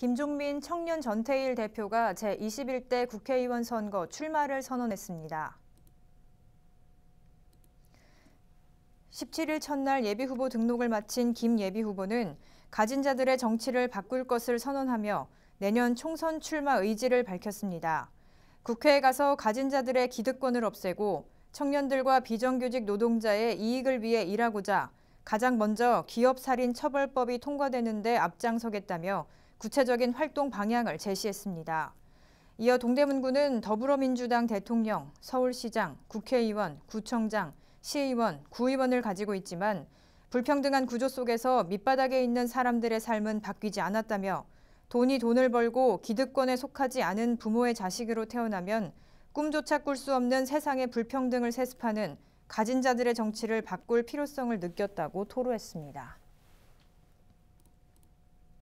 김종민 청년 전태일 대표가 제21대 국회의원 선거 출마를 선언했습니다. 17일 첫날 예비후보 등록을 마친 김 예비후보는 가진 자들의 정치를 바꿀 것을 선언하며 내년 총선 출마 의지를 밝혔습니다. 국회에 가서 가진 자들의 기득권을 없애고 청년들과 비정규직 노동자의 이익을 위해 일하고자 가장 먼저 기업살인 처벌법이 통과되는 데 앞장서겠다며 구체적인 활동 방향을 제시했습니다. 이어 동대문구는 더불어민주당 대통령, 서울시장, 국회의원, 구청장, 시의원, 구의원을 가지고 있지만 불평등한 구조 속에서 밑바닥에 있는 사람들의 삶은 바뀌지 않았다며 돈이 돈을 벌고 기득권에 속하지 않은 부모의 자식으로 태어나면 꿈조차 꿀 수 없는 세상의 불평등을 세습하는 가진 자들의 정치를 바꿀 필요성을 느꼈다고 토로했습니다.